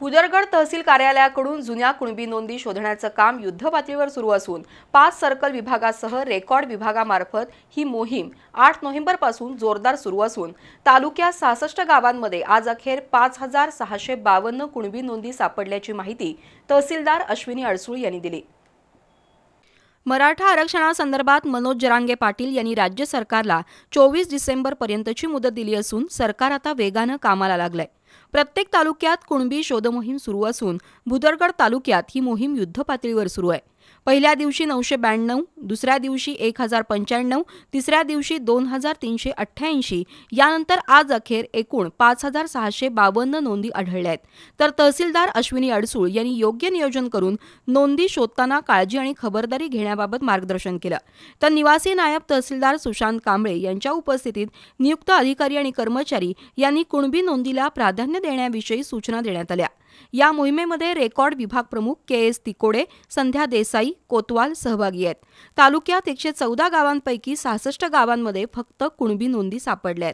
पुदरगड तहसील कार्यालयाकडून जुन्या कुणबी नोंदी शोधण्याचं काम युद्धपातळीवर सुरू असून पाच सर्कल विभागासह रेकॉर्ड विभागामार्फत ही मोहीम आठ नोव्हेंबरपासून जोरदार सुरू असून तालुक्यात सहासष्ट गावांमध्ये आज अखेर पाच हजार सहाशे बावन्न कुणबी नोंदी सापडल्याची माहिती तहसीलदार अश्विनी अडसूळ यांनी दिली मराठा आरक्षणासंदर्भात मनोज जरांगे पाटील यांनी राज्य सरकारला चोवीस डिसेंबरपर्यंतची मुदत दिली असून सरकार आता वेगानं कामाला लागलंय प्रत्येक तालुक्यात कुणबी शोधमोहीम सुरू असून भुदरगड तालुक्यात ही मोहीम युद्धपातळीवर सुरू आहे पहिल्या दिवशी नऊशे ब्याण्णव दुसऱ्या दिवशी एक हजार पंच्याण्णव तिसऱ्या दिवशी दोन हजार तीनशे अठ्ठ्याऐंशी यानंतर आज अखेर एकूण पाच हजार सहाशे बावन्न नोंदी आढळल्या आहेत तर तहसीलदार अश्विनी अडसूळ यांनी योग्य नियोजन करून नोंदी शोधताना काळजी आणि खबरदारी घेण्याबाबत मार्गदर्शन केलं तर निवासी नायब तहसीलदार सुशांत कांबळे यांच्या उपस्थितीत नियुक्त अधिकारी आणि कर्मचारी यांनी कुणबी नोंदीला प्राधान्य देण्याविषयी सूचना देण्यात आल्या या मोहिमेमध्ये रेकॉर्ड विभाग प्रमुख के एस तिकोडे संध्या देसाई कोतवाल सहभागी आहेत तालुक्यात एकशे चौदा गावांपैकी सहासष्ट गावांमध्ये फक्त कुणबी नोंदी सापडल्या